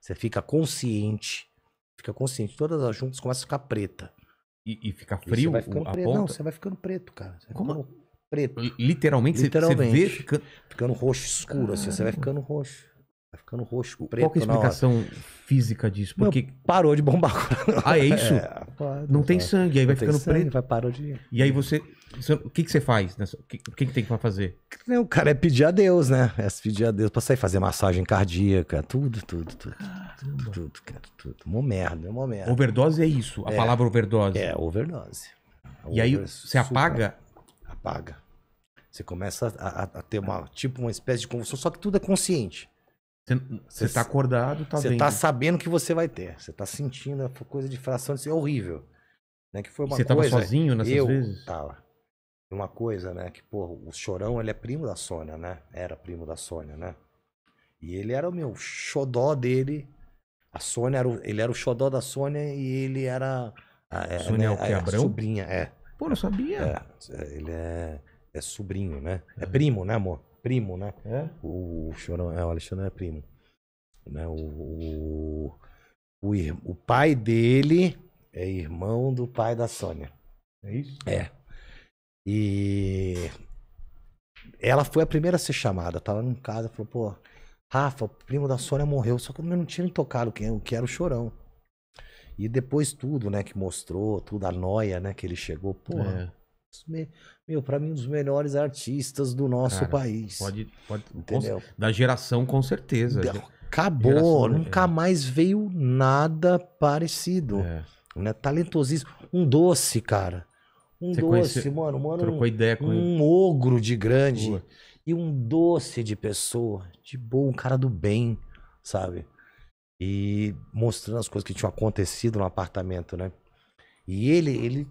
Você fica consciente. Fica consciente. Todas as juntas começam a ficar preta. E, e fica frio e você a preto. ponta? Não, você vai ficando preto, cara. Você Como? preto. Literalmente, Literalmente. você vê ficando... ficando roxo escuro, assim. Você vai ficando roxo. Vai ficando roxo, preto. Qual é a explicação física disso? Porque... parou de bombar. Ah, é isso? É, pode. Não tem sangue, aí vai ficando sangue, preto. Vai parar de. E aí você. O que, que você faz? O que, que, que tem pra fazer? O cara é pedir a Deus, né? É pedir a Deus pra sair fazer massagem cardíaca, tudo, tudo, tudo. Ah, tudo, tudo, tudo, tudo. Uma merda, uma merda. Overdose é isso, a é, palavra overdose. É, overdose. e aí você apaga? Apaga. Você começa a, a, a ter uma, tipo, uma espécie de convulsão, só que tudo é consciente. Você tá acordado, tá Você tá né? sabendo que você vai ter. Você tá sentindo a coisa de fração de ser é horrível. Né? Que foi uma você coisa, tava sozinho nessas eu vezes? Tava. Uma coisa, né? Que, pô, o Chorão, ele é primo da Sônia, né? Era primo da Sônia, né? E ele era o meu xodó dele. A Sônia era o, ele era o xodó da Sônia e ele era a, a, é, Sônia é né, é a, a sobrinha, é. Pô, não sabia. É, ele é, é sobrinho, né? É uhum. primo, né, amor? primo, né? É? O, o Chorão, é, o Alexandre é primo. Né? O, o, o, o pai dele é irmão do pai da Sônia. É isso? É. E ela foi a primeira a ser chamada. Tava em casa, falou, pô, Rafa, o primo da Sônia morreu. Só que eu não tinha tocado quem, o que era o chorão. E depois tudo, né, que mostrou, tudo, a noia, né, que ele chegou, pô. É meu, para mim, um dos melhores artistas do nosso Cara, país. Pode, pode Entendeu? da geração, com certeza. Acabou, geração, é. nunca é. mais veio nada parecido. É. Né? Talentosíssimo. Um doce, cara. Um Você doce, mano. mano trocou ideia com um ele. ogro de grande. E um doce de pessoa. De boa, um cara do bem, sabe? E mostrando as coisas que tinham acontecido no apartamento, né? E ele, ele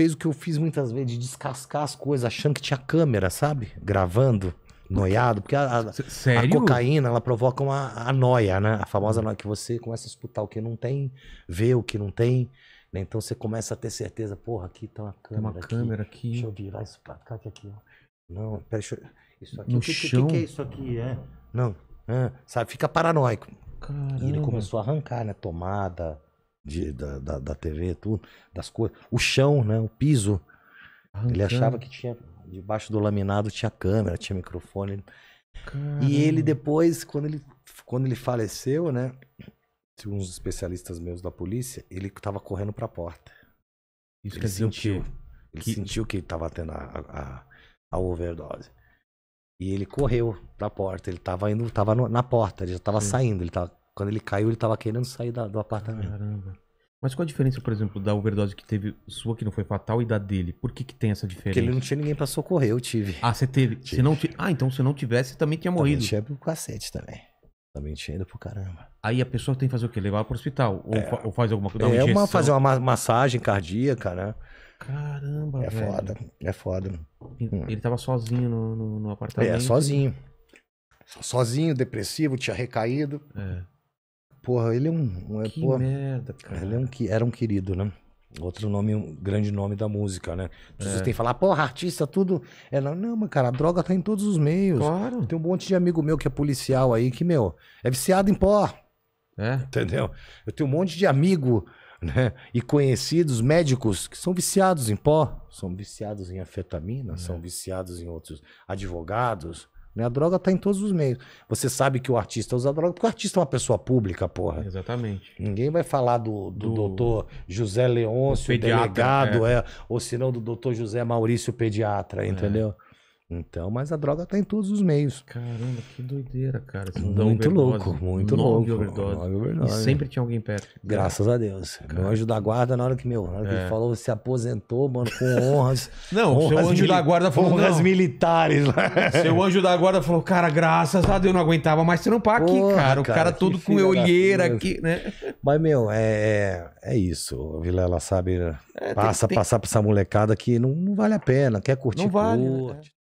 fez o que eu fiz muitas vezes, de descascar as coisas, achando que tinha câmera, sabe? Gravando, noiado. Porque a, a, a cocaína, ela provoca uma, a noia, né? A famosa noia, que você começa a escutar o que não tem, ver o que não tem. Né? Então você começa a ter certeza, porra, aqui tá uma câmera. Tem uma aqui. câmera aqui. Deixa eu virar isso pra cá, que aqui, ó. Não, peraí, deixa eu... Isso aqui. No o que, chão? Que, que, é isso aqui? É. Não. É. Sabe, fica paranoico. Caramba. E ele começou a arrancar, né? Tomada de, da, da, da, TV, tudo, das coisas. O chão, né? O piso. Ele achava que tinha. Debaixo do laminado tinha câmera, tinha microfone. Caramba. E ele depois, quando ele, quando ele faleceu, né? Uns especialistas meus da polícia, ele tava correndo para a porta. Isso ele sentiu. Que... Ele que... sentiu que tava tendo a, a, a overdose. E ele correu pra porta. Ele tava indo, tava no, na porta, ele já tava hum. saindo, ele tava quando ele caiu, ele tava querendo sair da, do apartamento. Caramba. Mas qual a diferença, por exemplo, da overdose que teve sua que não foi fatal e da dele? Por que, que tem essa diferença? Porque ele não tinha ninguém pra socorrer, eu tive. Ah, você teve? Se não Ah, então se não tivesse, também tinha morrido. Também tinha pro cacete também. Também tinha ido pro caramba. Aí a pessoa tem que fazer o quê? Levar pro hospital? Ou, é, fa ou faz alguma coisa? É uma, fazer uma massagem cardíaca, né? Caramba, é velho. É foda, é foda. Hum. Ele tava sozinho no, no, no é, apartamento? É, sozinho. Sozinho, depressivo, tinha recaído. É. Porra, ele é um. um é, que porra, merda, cara. Ele é um, era um querido, né? Outro nome, um grande nome da música, né? As é. tem que falar, porra, artista, tudo. Ela, não, mas cara, a droga tá em todos os meios. Claro. Tem um monte de amigo meu que é policial aí, que, meu, é viciado em pó. É. Entendeu? Eu tenho um monte de amigo né? E conhecidos médicos que são viciados em pó, são viciados em afetamina, é. são viciados em outros advogados, né? A droga está em todos os meios. Você sabe que o artista usa droga, porque o artista é uma pessoa pública, porra. Exatamente. Ninguém vai falar do, do, do... doutor José Leôncio, pediatra, delegado, é. é. ou senão do doutor José Maurício, pediatra, é. entendeu? É. Então, mas a droga tá em todos os meios. Caramba, que doideira, cara. muito louco, muito nove louco. Overdose. Nove overdose. E é. sempre tinha alguém perto. Graças a Deus. Cara. Meu anjo da guarda, na hora que meu, na hora que é. ele falou, se aposentou, mano, com honras. Não, honras seu anjo mili... da guarda falou. Honras não. militares. Né? Seu anjo da guarda falou, cara, graças a Deus, não aguentava mais trampar aqui, cara. O cara, cara todo com olheira aqui, né? Mas, meu, é, é, é isso. Vilela, sabe? É, passa, tem, tem... passar pra essa molecada que não, não vale a pena. Quer curtir, não vale, curte. Né?